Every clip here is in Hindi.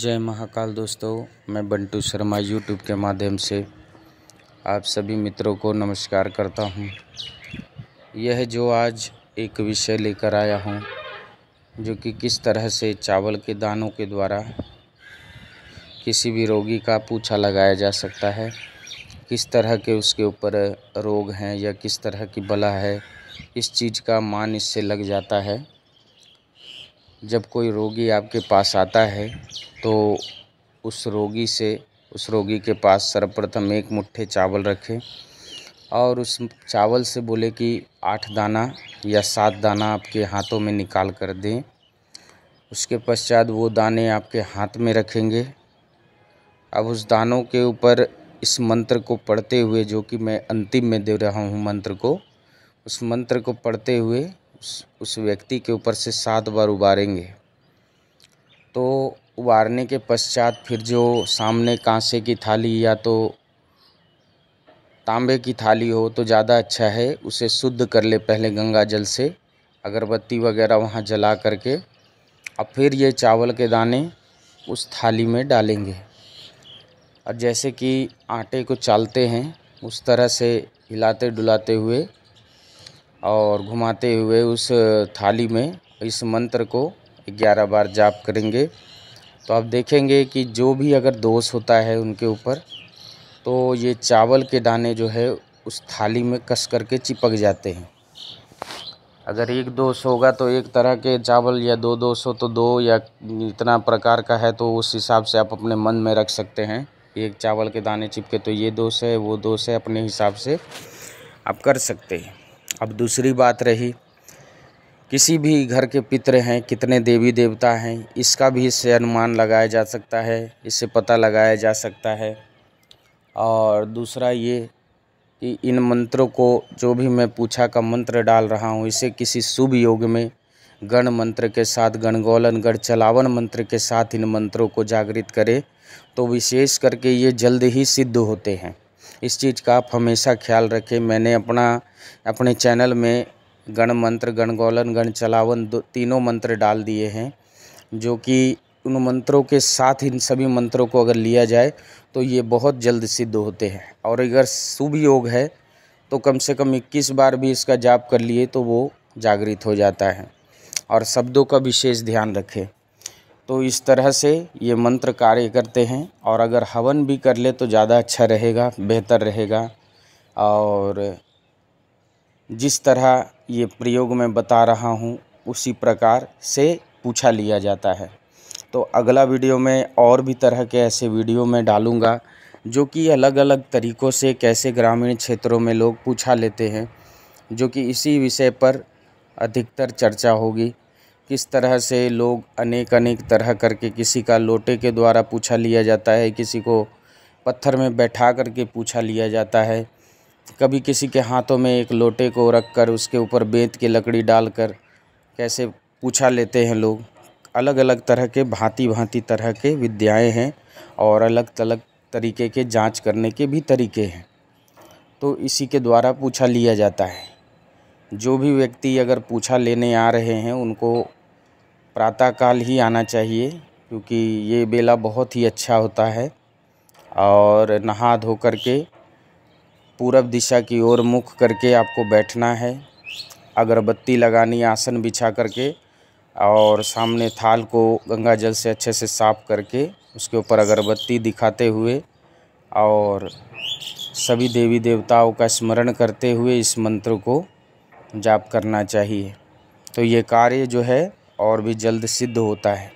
जय महाकाल दोस्तों मैं बंटू शर्मा यूट्यूब के माध्यम से आप सभी मित्रों को नमस्कार करता हूं। यह जो आज एक विषय लेकर आया हूं, जो कि किस तरह से चावल के दानों के द्वारा किसी भी रोगी का पूछा लगाया जा सकता है किस तरह के उसके ऊपर रोग हैं या किस तरह की बला है इस चीज़ का मान इससे लग जाता है जब कोई रोगी आपके पास आता है तो उस रोगी से उस रोगी के पास सर्वप्रथम एक मुट्ठी चावल रखें और उस चावल से बोले कि आठ दाना या सात दाना आपके हाथों में निकाल कर दें उसके पश्चात वो दाने आपके हाथ में रखेंगे अब उस दानों के ऊपर इस मंत्र को पढ़ते हुए जो कि मैं अंतिम में दे रहा हूँ मंत्र को उस मंत्र को पढ़ते हुए उस व्यक्ति के ऊपर से सात बार उबारेंगे तो उबारने के पश्चात फिर जो सामने कांसे की थाली या तो तांबे की थाली हो तो ज़्यादा अच्छा है उसे शुद्ध कर ले पहले गंगा जल से अगरबत्ती वगैरह वहाँ जला करके और फिर ये चावल के दाने उस थाली में डालेंगे और जैसे कि आटे को चालते हैं उस तरह से हिलाते डुलाते हुए और घुमाते हुए उस थाली में इस मंत्र को ग्यारह बार जाप करेंगे तो आप देखेंगे कि जो भी अगर दोष होता है उनके ऊपर तो ये चावल के दाने जो है उस थाली में कस करके चिपक जाते हैं अगर एक दोष होगा तो एक तरह के चावल या दो दोष हो तो दो या इतना प्रकार का है तो उस हिसाब से आप अपने मन में रख सकते हैं एक चावल के दाने चिपके तो ये दोष है वो दोष है अपने हिसाब से आप कर सकते हैं अब दूसरी बात रही किसी भी घर के पित्र हैं कितने देवी देवता हैं इसका भी इससे अनुमान लगाया जा सकता है इससे पता लगाया जा सकता है और दूसरा ये कि इन मंत्रों को जो भी मैं पूछा का मंत्र डाल रहा हूँ इसे किसी शुभ योग में गण मंत्र के साथ गणगौलन गण चलावन मंत्र के साथ इन मंत्रों को जागृत करें तो विशेष करके ये जल्द ही सिद्ध होते हैं इस चीज़ का आप हमेशा ख्याल रखें मैंने अपना अपने चैनल में गण मंत्र गण गौलन गण चलावन दो तीनों मंत्र डाल दिए हैं जो कि उन मंत्रों के साथ इन सभी मंत्रों को अगर लिया जाए तो ये बहुत जल्द सिद्ध होते हैं और अगर शुभ योग है तो कम से कम 21 बार भी इसका जाप कर लिए तो वो जागृत हो जाता है और शब्दों का विशेष ध्यान रखें तो इस तरह से ये मंत्र कार्य करते हैं और अगर हवन भी कर ले तो ज़्यादा अच्छा रहेगा बेहतर रहेगा और जिस तरह ये प्रयोग में बता रहा हूँ उसी प्रकार से पूछा लिया जाता है तो अगला वीडियो में और भी तरह के ऐसे वीडियो में डालूँगा जो कि अलग अलग तरीक़ों से कैसे ग्रामीण क्षेत्रों में लोग पूछा लेते हैं जो कि इसी विषय पर अधिकतर चर्चा होगी किस तरह से लोग अनेक अनेक तरह करके किसी का लोटे के द्वारा पूछा लिया जाता है किसी को पत्थर में बैठा करके पूछा लिया जाता है कभी किसी के हाथों में एक लोटे को रख कर उसके ऊपर बेंत की लकड़ी डालकर कैसे पूछा लेते हैं लोग अलग अलग तरह के भांति भांति तरह के विद्याएं हैं और अलग अलग तरीके के जांच करने के भी तरीके हैं तो इसी के द्वारा पूछा लिया जाता है जो भी व्यक्ति अगर पूछा लेने आ रहे हैं उनको प्रातःकाल ही आना चाहिए क्योंकि ये बेला बहुत ही अच्छा होता है और नहा धो कर के पूरब दिशा की ओर मुख करके आपको बैठना है अगरबत्ती लगानी आसन बिछा करके और सामने थाल को गंगा जल से अच्छे से साफ करके उसके ऊपर अगरबत्ती दिखाते हुए और सभी देवी देवताओं का स्मरण करते हुए इस मंत्र को जाप करना चाहिए तो ये कार्य जो है और भी जल्द सिद्ध होता है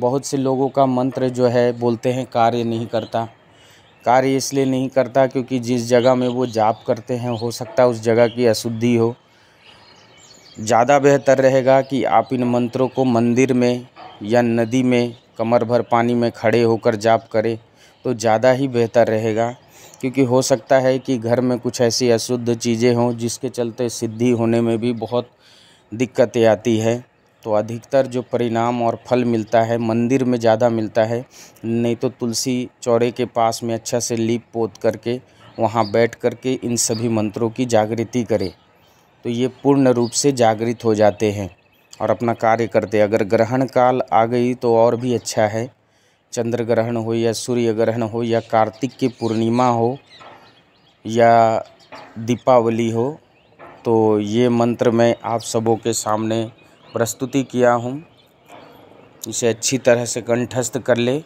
बहुत से लोगों का मंत्र जो है बोलते हैं कार्य नहीं करता कार्य इसलिए नहीं करता क्योंकि जिस जगह में वो जाप करते हैं हो सकता है उस जगह की अशुद्धि हो ज़्यादा बेहतर रहेगा कि आप इन मंत्रों को मंदिर में या नदी में कमर भर पानी में खड़े होकर जाप करें तो ज़्यादा ही बेहतर रहेगा क्योंकि हो सकता है कि घर में कुछ ऐसी अशुद्ध चीज़ें हों जिसके चलते सिद्धि होने में भी बहुत दिक्कतें आती है तो अधिकतर जो परिणाम और फल मिलता है मंदिर में ज़्यादा मिलता है नहीं तो तुलसी चौड़े के पास में अच्छा से लीप पोत करके वहाँ बैठ करके इन सभी मंत्रों की जागृति करें तो ये पूर्ण रूप से जागृत हो जाते हैं और अपना कार्य करते अगर ग्रहण काल आ गई तो और भी अच्छा है चंद्र ग्रहण हो या सूर्य ग्रहण हो या कार्तिक की पूर्णिमा हो या दीपावली हो तो ये मंत्र मैं आप सबों के सामने प्रस्तुति किया हूँ इसे अच्छी तरह से कंठस्थ कर ले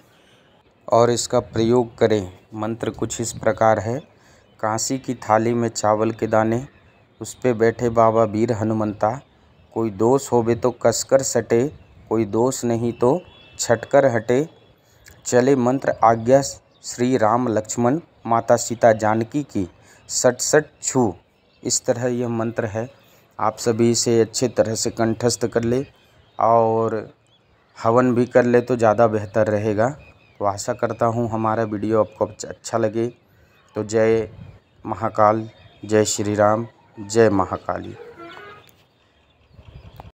और इसका प्रयोग करें मंत्र कुछ इस प्रकार है कांसी की थाली में चावल के दाने उस पर बैठे बाबा वीर हनुमंता कोई दोष होवे तो कसकर सटे कोई दोष नहीं तो छटकर हटे चले मंत्र आज्ञा श्री राम लक्ष्मण माता सीता जानकी की सट सट छू इस तरह यह मंत्र है आप सभी इसे अच्छे तरह से कंठस्थ कर ले और हवन भी कर ले तो ज़्यादा बेहतर रहेगा तो आशा करता हूँ हमारा वीडियो आपको अच्छा, अच्छा लगे तो जय महाकाल जय श्री राम जय महाकाली